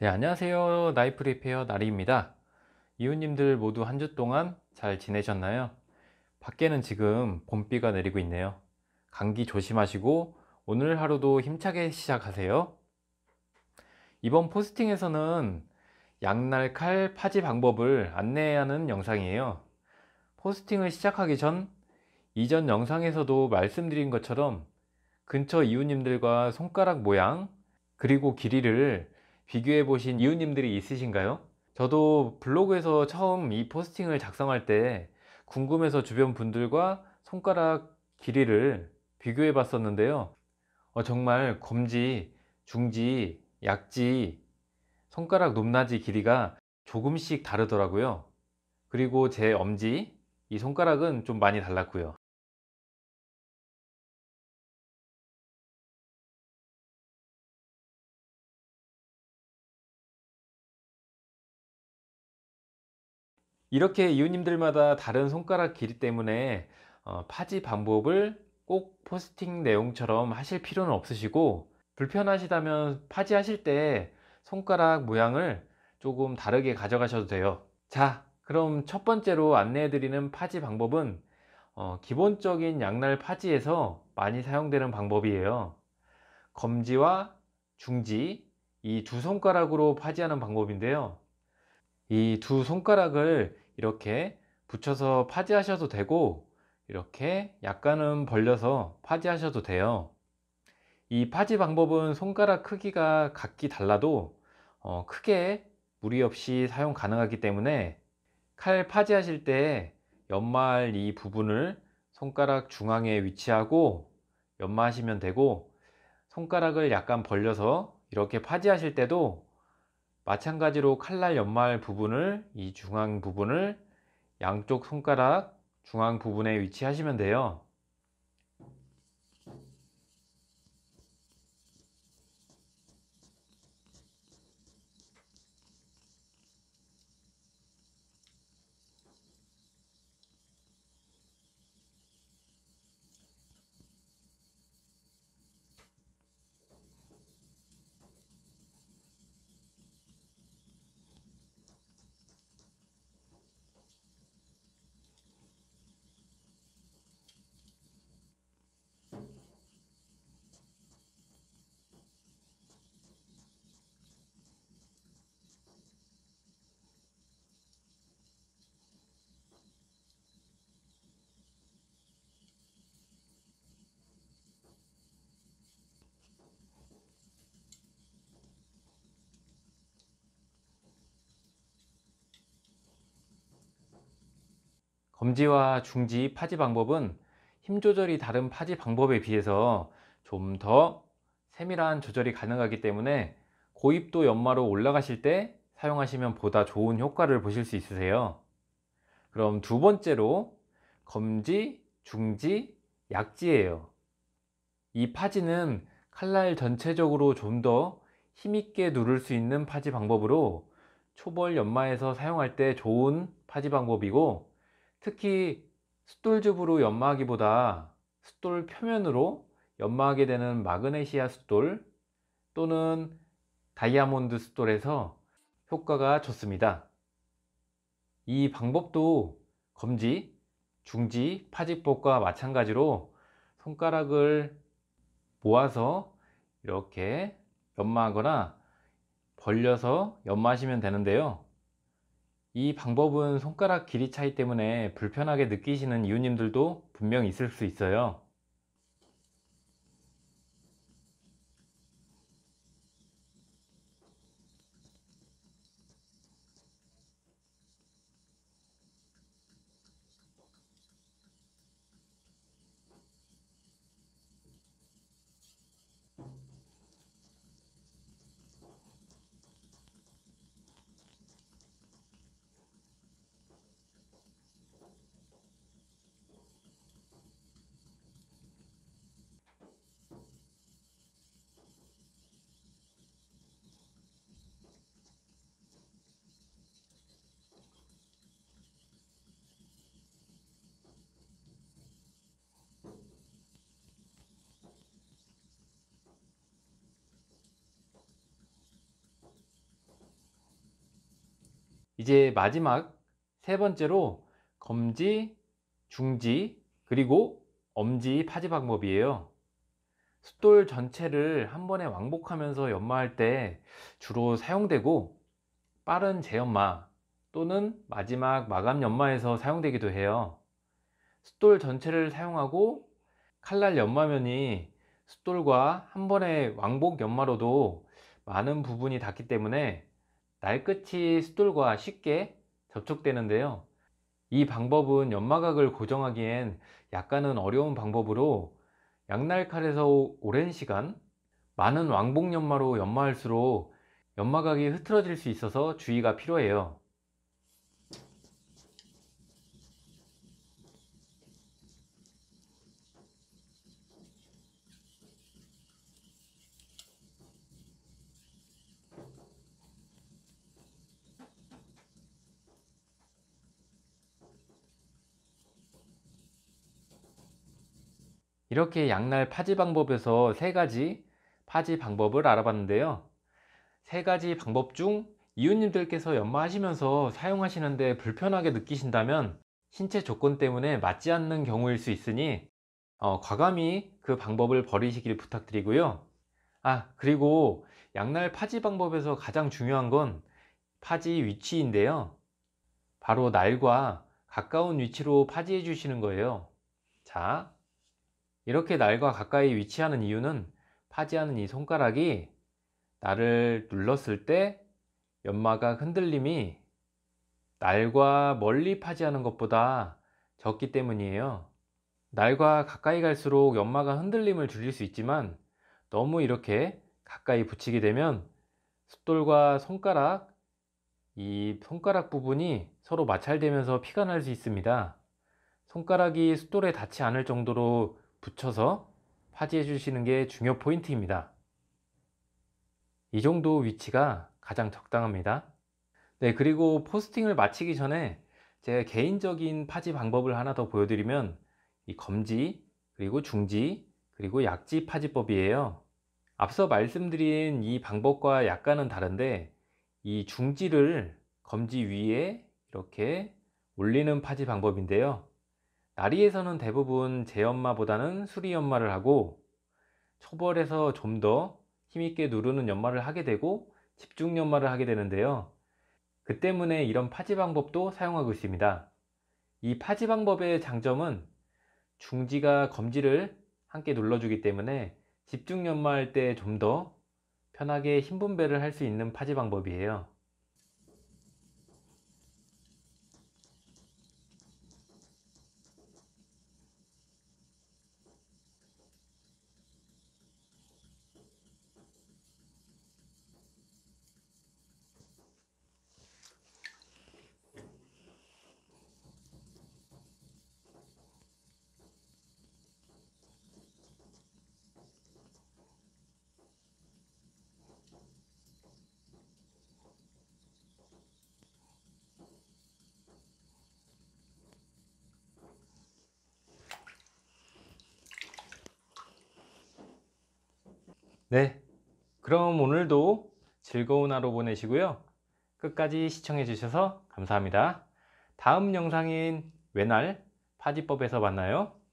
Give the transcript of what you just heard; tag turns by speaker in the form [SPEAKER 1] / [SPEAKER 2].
[SPEAKER 1] 네, 안녕하세요. 나이프 리페어 나리입니다. 이웃님들 모두 한 주 동안 잘 지내셨나요? 밖에는 지금 봄비가 내리고 있네요. 감기 조심하시고 오늘 하루도 힘차게 시작하세요. 이번 포스팅에서는 양날 칼 파지 방법을 안내하는 영상이에요. 포스팅을 시작하기 전 이전 영상에서도 말씀드린 것처럼 근처 이웃님들과 손가락 모양 그리고 길이를 비교해 보신 이웃님들이 있으신가요? 저도 블로그에서 처음 이 포스팅을 작성할 때 궁금해서 주변 분들과 손가락 길이를 비교해 봤었는데요 어, 정말 검지, 중지, 약지, 손가락 높낮이 길이가 조금씩 다르더라고요 그리고 제 엄지, 이 손가락은 좀 많이 달랐고요 이렇게 이웃님들마다 다른 손가락 길이 때문에 어, 파지 방법을 꼭 포스팅 내용처럼 하실 필요는 없으시고 불편하시다면 파지 하실 때 손가락 모양을 조금 다르게 가져가셔도 돼요 자 그럼 첫 번째로 안내해 드리는 파지 방법은 어, 기본적인 양날 파지에서 많이 사용되는 방법이에요 검지와 중지 이 두 손가락으로 파지하는 방법인데요 이두 손가락을 이렇게 붙여서 파지하셔도 되고 이렇게 약간은 벌려서 파지하셔도 돼요 이 파지 방법은 손가락 크기가 각기 달라도 어, 크게 무리 없이 사용 가능하기 때문에 칼 파지 하실 때 연말 이 부분을 손가락 중앙에 위치하고 연마하시면 되고 손가락을 약간 벌려서 이렇게 파지 하실 때도 마찬가지로 칼날 연말 부분을 이 중앙 부분을 양쪽 손가락 중앙 부분에 위치하시면 돼요. 검지와 중지 파지 방법은 힘 조절이 다른 파지 방법에 비해서 좀 더 세밀한 조절이 가능하기 때문에 고입도 연마로 올라가실 때 사용하시면 보다 좋은 효과를 보실 수 있으세요 그럼 두 번째로 검지, 중지, 약지예요 이 파지는 칼날 전체적으로 좀 더 힘있게 누를 수 있는 파지 방법으로 초벌 연마에서 사용할 때 좋은 파지 방법이고 특히 숫돌즙으로 연마하기보다 숫돌 표면으로 연마하게 되는 마그네시아 숫돌 또는 다이아몬드 숫돌에서 효과가 좋습니다. 이 방법도 검지, 중지, 파지법과 마찬가지로 손가락을 모아서 이렇게 연마하거나 벌려서 연마하시면 되는데요. 이 방법은 손가락 길이 차이 때문에 불편하게 느끼시는 이웃님들도 분명 있을 수 있어요 이제 마지막 세 번째로 검지, 중지, 그리고 엄지 파지 방법이에요. 숫돌 전체를 한 번에 왕복하면서 연마할 때 주로 사용되고 빠른 재연마 또는 마지막 마감 연마에서 사용되기도 해요. 숫돌 전체를 사용하고 칼날 연마면이 숫돌과 한 번의 왕복 연마로도 많은 부분이 닿기 때문에 날끝이 숫돌과 쉽게 접촉되는데요. 이 방법은 연마각을 고정하기엔 약간은 어려운 방법으로 양날칼에서 오랜 시간 많은 왕복 연마로 연마할수록 연마각이 흐트러질 수 있어서 주의가 필요해요. 이렇게 양날 파지 방법에서 세 가지 파지 방법을 알아봤는데요. 세 가지 방법 중 이웃님들께서 연마하시면서 사용하시는데 불편하게 느끼신다면 신체 조건 때문에 맞지 않는 경우일 수 있으니 어, 과감히 그 방법을 버리시길 부탁드리고요. 아 그리고 양날 파지 방법에서 가장 중요한 건 파지 위치인데요. 바로 날과 가까운 위치로 파지해 주시는 거예요. 자, 이렇게 날과 가까이 위치하는 이유는 파지하는 이 손가락이 날을 눌렀을 때 연마가 흔들림이 날과 멀리 파지하는 것보다 적기 때문이에요. 날과 가까이 갈수록 연마가 흔들림을 줄일 수 있지만 너무 이렇게 가까이 붙이게 되면 숫돌과 손가락, 이 손가락 부분이 서로 마찰되면서 피가 날 수 있습니다. 손가락이 숫돌에 닿지 않을 정도로 붙여서 파지해 주시는 게 중요 포인트입니다. 이 정도 위치가 가장 적당합니다. 네, 그리고 포스팅을 마치기 전에 제가 개인적인 파지 방법을 하나 더 보여드리면 이 검지, 그리고 중지, 그리고 약지 파지법이에요. 앞서 말씀드린 이 방법과 약간은 다른데 이 중지를 검지 위에 이렇게 올리는 파지 방법인데요. 나리에서는 대부분 제 엄마보다는 수리 연마를 하고 초벌에서 좀 더 힘있게 누르는 연마를 하게 되고 집중 연마를 하게 되는데요. 그 때문에 이런 파지 방법도 사용하고 있습니다. 이 파지 방법의 장점은 중지가 검지를 함께 눌러주기 때문에 집중 연마할 때 좀 더 편하게 힘 분배를 할 수 있는 파지 방법이에요. 네, 그럼 오늘도 즐거운 하루 보내시고요. 끝까지 시청해 주셔서 감사합니다. 다음 영상인 외날 파지법에서 만나요.